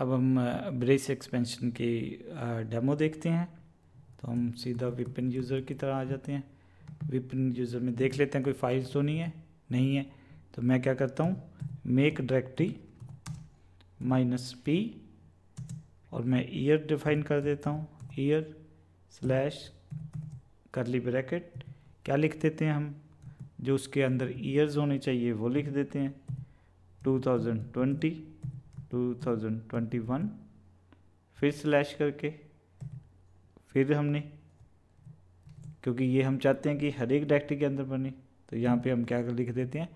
अब हम brace expansion की डेमो देखते हैं तो हम सीधा विपिन यूज़र की तरह आ जाते हैं विपिन यूज़र में देख लेते हैं कोई फाइल्स तो नहीं है नहीं है तो मैं क्या करता हूँ मेक डायरेक्टरी माइनस पी और मैं ईयर डिफाइन कर देता हूँ ईयर स्लैश करली ब्रैकेट क्या लिख देते हैं हम जो उसके अंदर ईयर्स होने चाहिए वो लिख देते हैं 2020 2021 फिर स्लैश करके फिर हमने क्योंकि ये हम चाहते हैं कि हर एक डायरेक्टरी के अंदर बने तो यहाँ पे हम क्या कर लिख देते हैं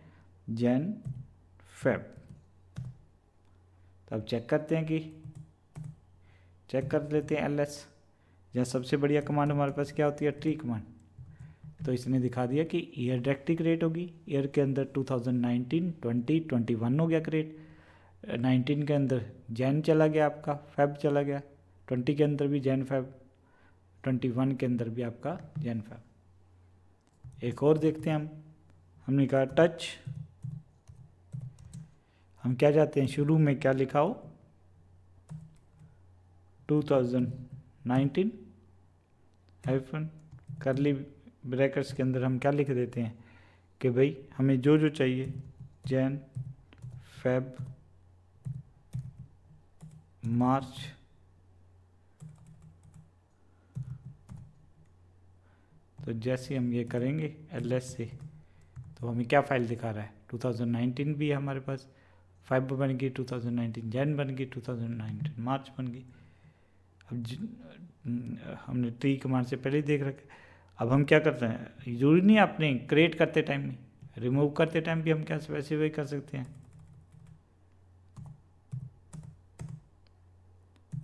जैन फेब तो अब चेक करते हैं कि चेक कर लेते हैं एल एस जहाँ सबसे बढ़िया कमांड हमारे पास क्या होती है ट्री कमांड तो इसने दिखा दिया कि ईयर डायरेक्टरी क्रिएट होगी ईयर के अंदर 2019 20 21 हो गया क्रिएट नाइनटीन के अंदर जैन चला गया आपका फैब चला गया ट्वेंटी के अंदर भी जैन फैब ट्वेंटी वन के अंदर भी आपका जैन फैब एक और देखते हैं हम हमने कहा टच हम क्या चाहते हैं शुरू में क्या लिखा हो 2019 हाइफन करली ब्रैकेट्स के अंदर हम क्या लिख देते हैं कि भाई हमें जो जो चाहिए जैन फैब मार्च तो जैसे हम ये करेंगे एल एस से तो हमें क्या फ़ाइल दिखा रहा है 2019 भी है हमारे पास फाइव बन गई 2019 जैन बन गई 2019 मार्च बन गई अब हमने ट्री कमांड से पहले देख रखे अब हम क्या करते हैं जरूरी नहीं आपने क्रिएट करते टाइम में रिमूव करते टाइम भी हम क्या स्पेसिफाई कर सकते हैं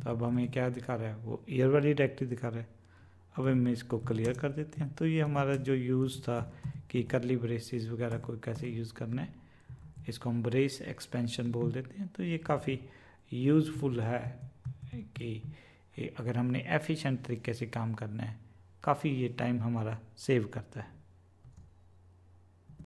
तो अब हमें क्या दिखा रहा है वो ईयर वाली डायरेक्टरी दिखा रहा है अब हम इसको क्लियर कर देते हैं तो ये हमारा जो यूज़ था कि करली ब्रेसिस वगैरह को कैसे यूज़ करना है इसको हम ब्रेस एक्सपेंशन बोल देते हैं तो ये काफ़ी यूज़फुल है कि अगर हमने एफिशिएंट तरीके से काम करना है काफ़ी ये टाइम हमारा सेव करता है